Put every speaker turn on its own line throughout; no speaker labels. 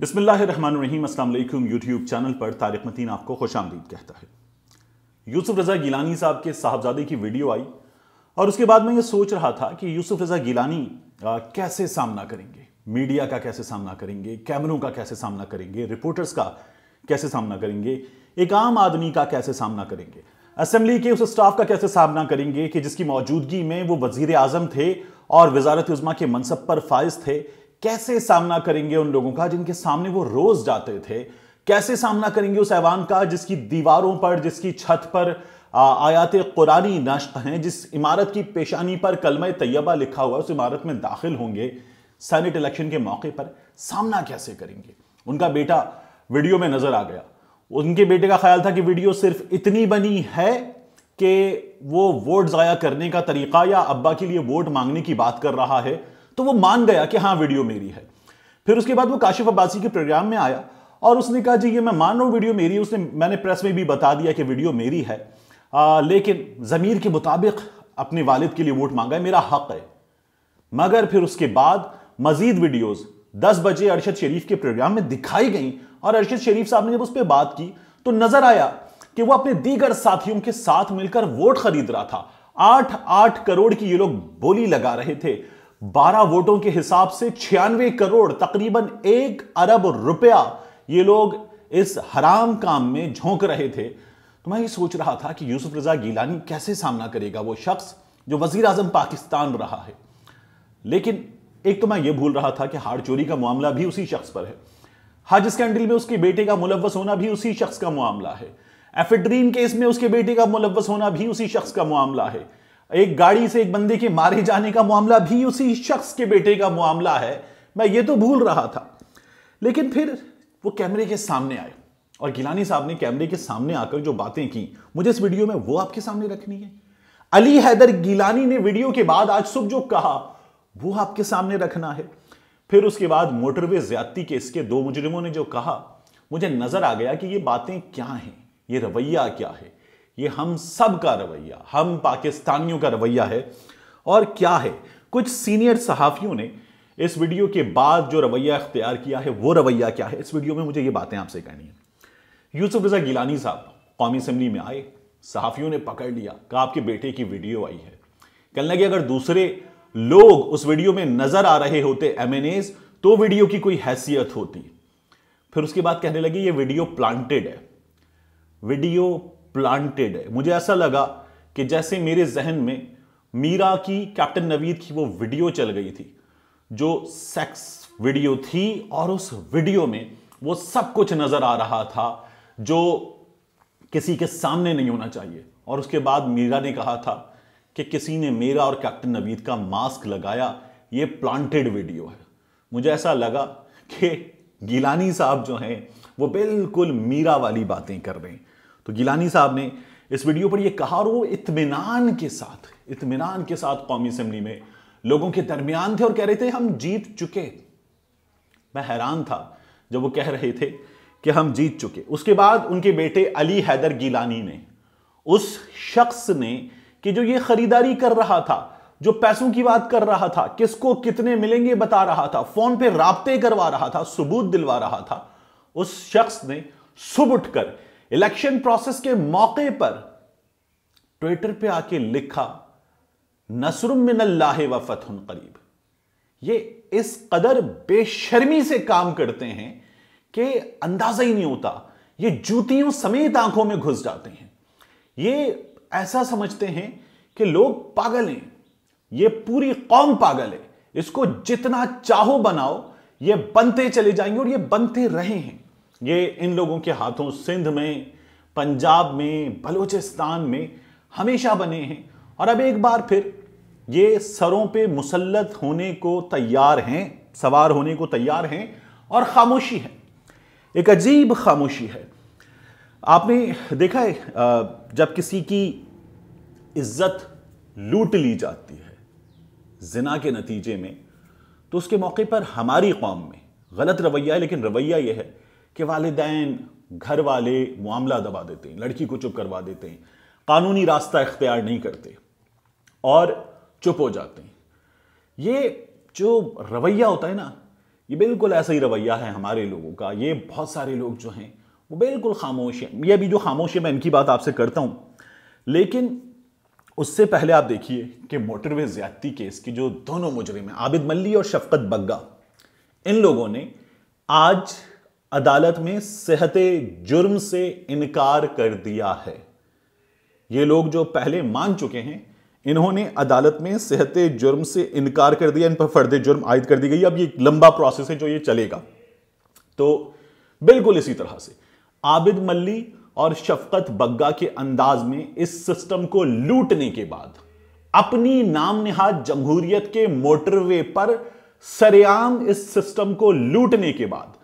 बिसमीम अल्लाम YouTube channel पर तारिक मतीन आपको खुश आमदीद कहता है यूसुफ रज़ा गिलानी साहब के साहबजादे की वीडियो आई और उसके बाद मैं ये सोच रहा था कि यूसुफ रज़ा गिलानी कैसे सामना करेंगे मीडिया का कैसे सामना करेंगे कैमरों का कैसे सामना करेंगे रिपोर्टर्स का कैसे सामना करेंगे एक आम आदमी का कैसे सामना करेंगे असम्बली के उस स्टाफ का कैसे सामना करेंगे कि जिसकी मौजूदगी में वो वजीर आजम थे और वजारत उज़मा के मनसब पर फायज थे कैसे सामना करेंगे उन लोगों का जिनके सामने वो रोज जाते थे कैसे सामना करेंगे उस ऐवान का जिसकी दीवारों पर जिसकी छत पर आयात कुरानी नश्त हैं जिस इमारत की पेशानी पर कलम तैयबा लिखा हुआ उस इमारत में दाखिल होंगे सैनेट इलेक्शन के मौके पर सामना कैसे करेंगे उनका बेटा वीडियो में नजर आ गया उनके बेटे का ख्याल था कि वीडियो सिर्फ इतनी बनी है कि वो वोट ज़ाया करने का तरीका या अब्बा के लिए वोट मांगने की बात कर रहा है तो वो मान गया कि हाँ वीडियो मेरी है फिर उसके बाद वो काशिफ अब्बासी के प्रोग्राम में आया और उसने कहा जी ये मैं मान रहा हूँ वीडियो मेरी है उसने मैंने प्रेस में भी बता दिया कि वीडियो मेरी है आ, लेकिन ज़मीर के मुताबिक अपने वालिद के लिए वोट मांगा है मेरा हक है मगर फिर उसके बाद मजीद वीडियोस 10 बजे अरशद शरीफ के प्रोग्राम में दिखाई गई और अरशद शरीफ साहब ने जब उस पर बात की तो नजर आया कि वो अपने दीगर साथियों के साथ मिलकर वोट खरीद रहा था आठ आठ करोड़ की ये लोग बोली लगा रहे थे 12 वोटों के हिसाब से छियानवे करोड़ तकरीबन एक अरब रुपया ये लोग इस हराम काम में झोंक रहे थे तो मैं ये सोच रहा था कि यूसुफ रजा गीलानी कैसे सामना करेगा वो शख्स जो वजीर आजम पाकिस्तान रहा है लेकिन एक तो मैं ये भूल रहा था कि हार चोरी का मामला भी उसी शख्स पर है हज स्कैंडल में उसके बेटे का मुलवस होना भी उसी शख्स का मामला है एफिड्रीन केस में उसके बेटे का मुलवस होना भी उसी शख्स का मामला है एक गाड़ी से एक बंदे के मारे जाने का मामला भी उसी शख्स के बेटे का मामला है मैं ये तो भूल रहा था लेकिन फिर वो कैमरे के सामने आए और गिलानी साहब ने कैमरे के सामने आकर जो बातें की मुझे इस वीडियो में वो आपके सामने रखनी है अली हैदर गिलानी ने वीडियो के बाद आज सुबह जो कहा वो आपके सामने रखना है फिर उसके बाद मोटरवे ज्यादती केस के दो मुजरिमों ने जो कहा मुझे नजर आ गया कि ये बातें क्या हैं ये रवैया क्या है ये हम सब का रवैया हम पाकिस्तानियों का रवैया है और क्या है कुछ सीनियर सहाफ़ियों ने इस वीडियो के बाद जो रवैया अख्तियार किया है वो रवैया क्या है इस वीडियो में मुझे ये बातें आपसे कहनी है यूसुफ रजा गिलानी साहब कौमी असम्बली में आए सहाफ़ियों ने पकड़ लिया कहा आपके बेटे की वीडियो आई है कहने लगे अगर दूसरे लोग उस वीडियो में नज़र आ रहे होते एम तो वीडियो की कोई हैसियत होती फिर उसके बाद कहने लगे ये वीडियो प्लांटेड है वीडियो प्लांटेड है मुझे ऐसा लगा कि जैसे मेरे जहन में मीरा की कैप्टन नवीद की वो वीडियो चल गई थी जो सेक्स वीडियो थी और उस वीडियो में वो सब कुछ नज़र आ रहा था जो किसी के सामने नहीं होना चाहिए और उसके बाद मीरा ने कहा था कि किसी ने मेरा और कैप्टन नवीद का मास्क लगाया ये प्लांटेड वीडियो है मुझे ऐसा लगा कि गिलानी साहब जो हैं वो बिल्कुल मीरा वाली बातें कर रहे हैं तो गिलानी साहब ने इस वीडियो पर यह कहा और वो इतमान के साथ इतमान के साथ कौमी असेंबली में लोगों के दरमियान थे और कह रहे थे हम जीत चुके मैं हैरान था जब वो कह रहे थे कि हम जीत चुके उसके बाद उनके बेटे अली हैदर गिलानी ने उस शख्स ने कि जो ये खरीदारी कर रहा था जो पैसों की बात कर रहा था किसको कितने मिलेंगे बता रहा था फोन पे रबते करवा रहा था सबूत दिलवा रहा था उस शख्स ने सुबह उठकर इलेक्शन प्रोसेस के मौके पर ट्विटर पे आके लिखा नसरुम मिनल्लाह व करीब ये इस कदर बेशर्मी से काम करते हैं कि अंदाजा ही नहीं होता ये जूतियों समेत आंखों में घुस जाते हैं ये ऐसा समझते हैं कि लोग पागल हैं ये पूरी कौम पागल है इसको जितना चाहो बनाओ ये बनते चले जाएंगे और ये बनते रहे हैं ये इन लोगों के हाथों सिंध में पंजाब में बलूचिस्तान में हमेशा बने हैं और अब एक बार फिर ये सरों पे मुसलत होने को तैयार हैं सवार होने को तैयार हैं और खामोशी है एक अजीब खामोशी है आपने देखा है जब किसी की इज्जत लूट ली जाती है जिना के नतीजे में तो उसके मौके पर हमारी कौम में गलत रवैया है लेकिन रवैया यह है कि वालदेन घर वाले मामला दबा देते हैं लड़की को चुप करवा देते हैं कानूनी रास्ता इख्तियार नहीं करते और चुप हो जाते हैं ये जो रवैया होता है ना ये बिल्कुल ऐसा ही रवैया है हमारे लोगों का ये बहुत सारे लोग जो हैं वो बिल्कुल खामोश हैं ये अभी जो खामोश है मैं इनकी बात आपसे करता हूँ लेकिन उससे पहले आप देखिए कि मोटरवे ज्यादती केस की जो दोनों मुजरिम हैं आबिद मल्ली और शफकत बग्गा इन लोगों ने आज अदालत में सेहत जुर्म से इनकार कर दिया है ये लोग जो पहले मान चुके हैं इन्होंने अदालत में सेहत जुर्म से इनकार कर दिया इन पर फर्द जुर्म आयद कर दी गई अब ये लंबा प्रोसेस है जो ये चलेगा तो बिल्कुल इसी तरह से आबिद मल्ली और शफकत बग्गा के अंदाज में इस सिस्टम को लूटने के बाद अपनी नाम निहाद जमहूरियत के मोटरवे पर सरेआम इस सिस्टम को लूटने के बाद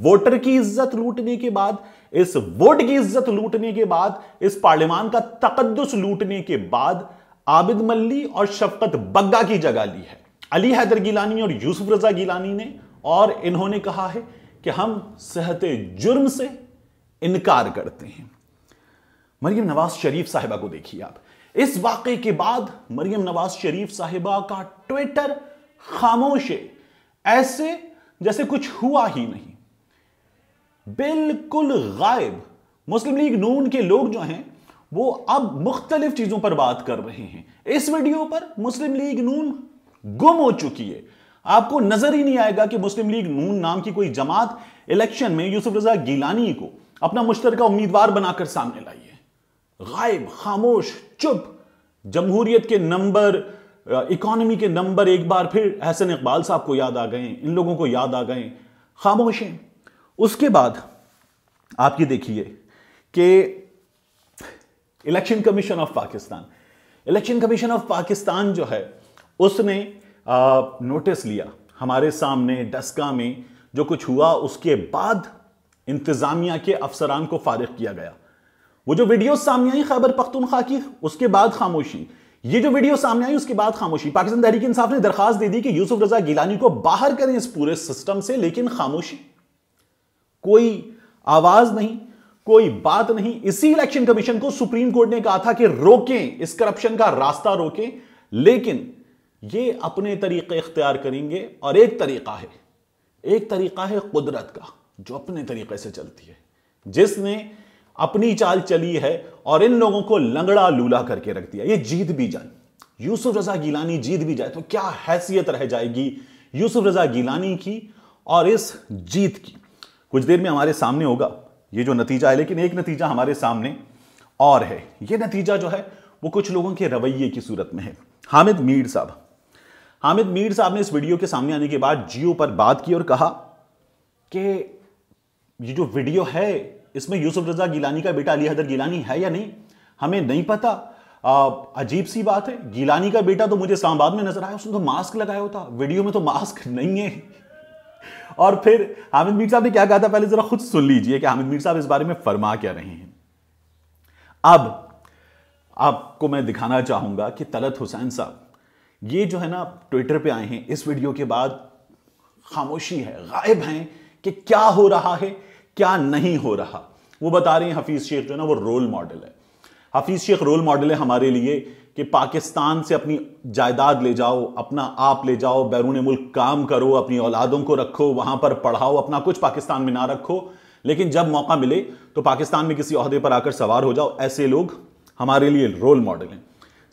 वोटर की इज्जत लूटने के बाद इस वोट की इज्जत लूटने के बाद इस पार्लियमान का तकदस लूटने के बाद आबिद मल्ली और शफकत बग्गा की जगह ली है अली हैदर गिलानी और यूसुफ रजा गिलानी ने और इन्होंने कहा है कि हम सेहत जुर्म से इनकार करते हैं मरियम नवाज शरीफ साहिबा को देखिए आप इस वाक्य के बाद मरियम नवाज शरीफ साहिबा का ट्विटर खामोश है ऐसे जैसे कुछ हुआ ही नहीं बिल्कुल गायब मुस्लिम लीग नून के लोग जो हैं वो अब मुख्तलिफ चीज़ों पर बात कर रहे हैं इस वीडियो पर मुस्लिम लीग नून गुम हो चुकी है आपको नजर ही नहीं आएगा कि मुस्लिम लीग नून नाम की कोई जमात इलेक्शन में यूसुफ रजा गीलानी को अपना मुश्तर उम्मीदवार बनाकर सामने लाई है गायब खामोश चुप जमहूरियत के नंबर इकॉनमी के नंबर एक बार फिर हसन इकबाल साहब को याद आ गए इन लोगों को याद आ गए खामोश हैं उसके बाद आप ये देखिए कि election commission of Pakistan election commission of Pakistan जो है उसने नोटिस लिया हमारे सामने डस्का में जो कुछ हुआ उसके बाद इंतज़ामिया के अफसरान को फारिग किया गया वो जो वीडियो सामने आई खैबर पख्तूनख्वा की उसके बाद खामोशी ये जो वीडियो सामने आई उसके बाद खामोशी पाकिस्तान तहरीक इंसाफ ने दरखास्त दे दी कि यूसुफ रजा गिलानी को बाहर करें इस पूरे सिस्टम से लेकिन खामोशी कोई आवाज नहीं कोई बात नहीं इसी इलेक्शन कमीशन को सुप्रीम कोर्ट ने कहा था कि रोकें इस करप्शन का रास्ता रोकें लेकिन ये अपने तरीके इख्तियार करेंगे और एक तरीका है एक तरीका है कुदरत का जो अपने तरीके से चलती है जिसने अपनी चाल चली है और इन लोगों को लंगड़ा लूला करके रख दिया ये जीत भी जाए यूसुफ रजा गिलानी जीत भी जाए तो क्या हैसियत रह जाएगी यूसुफ रजा गिलानी की और इस जीत की कुछ देर में हमारे सामने होगा ये जो नतीजा है लेकिन एक नतीजा हमारे सामने और है ये नतीजा जो है वो कुछ लोगों के रवैये की सूरत में है हामिद मीर साहब हामिद मीर साहब ने इस वीडियो के सामने आने के बाद जियो पर बात की और कहा कि ये जो वीडियो है इसमें यूसुफ रजा गिलानी का बेटा अली हदर गिलानी है या नहीं हमें नहीं पता अजीब सी बात है गिलानी का बेटा तो मुझे इस्लामाबाद में नजर आया उसने तो मास्क लगाया होता वीडियो में तो मास्क नहीं है और फिर हामिद मीर साहब ने क्या कहा था पहले जरा खुद सुन लीजिए कि हामिद मीर साहब इस बारे में फरमा क्या रहे हैं अब आपको मैं दिखाना चाहूंगा कि तलत हुसैन साहब ये जो है ना ट्विटर पे आए हैं इस वीडियो के बाद खामोशी है गायब हैं कि क्या हो रहा है क्या नहीं हो रहा वो बता रहे हैं हफीज शेख जो है ना वो रोल मॉडल है हफीज़ शेख रोल मॉडल है हमारे लिए कि पाकिस्तान से अपनी जायदाद ले जाओ अपना आप ले जाओ बैरून मुल्क काम करो अपनी औलादों को रखो वहाँ पर पढ़ाओ अपना कुछ पाकिस्तान में ना रखो लेकिन जब मौका मिले तो पाकिस्तान में किसी अहदे पर आकर सवार हो जाओ ऐसे लोग हमारे लिए रोल मॉडल हैं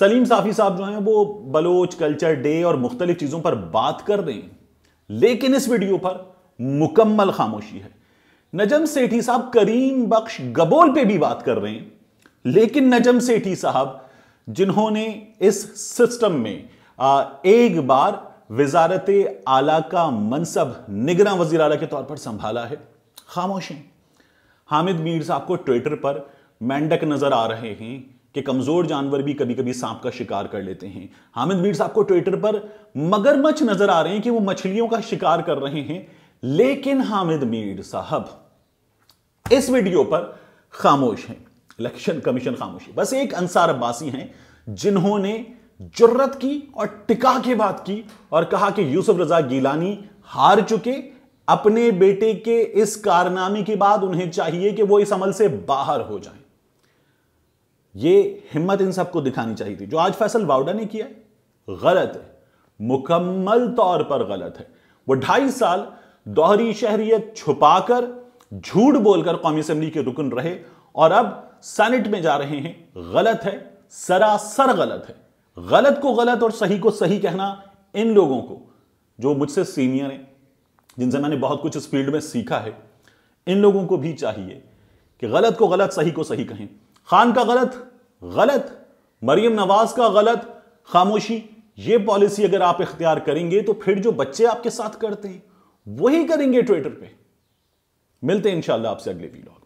सलीम साफ़ी साहब जो हैं वो बलोच कल्चर डे और मुख्तलिफ चीज़ों पर बात कर रहे हैं लेकिन इस वीडियो पर मुकम्मल खामोशी है नजम सेठी साहब करीम बख्श गबोल पे भी बात कर रहे हैं लेकिन नजम सेठी साहब जिन्होंने इस सिस्टम में एक बार वजारत आला का मनसब निगरान वजीर आला के तौर पर संभाला है खामोशी हामिद मीर साहब को ट्विटर पर मेंढक नजर आ रहे हैं कि कमजोर जानवर भी कभी कभी सांप का शिकार कर लेते हैं हामिद मीर साहब को ट्विटर पर मगरमच्छ नजर आ रहे हैं कि वो मछलियों का शिकार कर रहे हैं लेकिन हामिद मीर साहब इस वीडियो पर खामोश हैं इलेक्शन कमीशन खामोशी बस एक अंसार अब्बासी हैं जिन्होंने जरूरत की और टिका के बात की और कहा कि यूसुफ रजा गीलानी हार चुके अपने बेटे के इस कारनामे के बाद उन्हें चाहिए कि वो इस अमल से बाहर हो जाएं ये हिम्मत इन सबको दिखानी चाहिए थी जो आज फैसल वावडा ने किया गलत है मुकम्मल तौर पर गलत है वो ढाई साल दोहरी शहरियत छुपाकर झूठ बोलकर कौमी असम्बली के रुकन रहे और अब सैनेट में जा रहे हैं गलत है सरासर गलत है गलत को गलत और सही को सही कहना इन लोगों को जो मुझसे सीनियर हैं जिनसे मैंने बहुत कुछ इस फील्ड में सीखा है इन लोगों को भी चाहिए कि गलत को गलत सही को सही कहें खान का गलत गलत मरियम नवाज का गलत खामोशी ये पॉलिसी अगर आप इख्तियार करेंगे तो फिर जो बच्चे आपके साथ करते हैं वही करेंगे ट्विटर पे मिलते हैं इंशाल्लाह आपसे अगले वीलॉग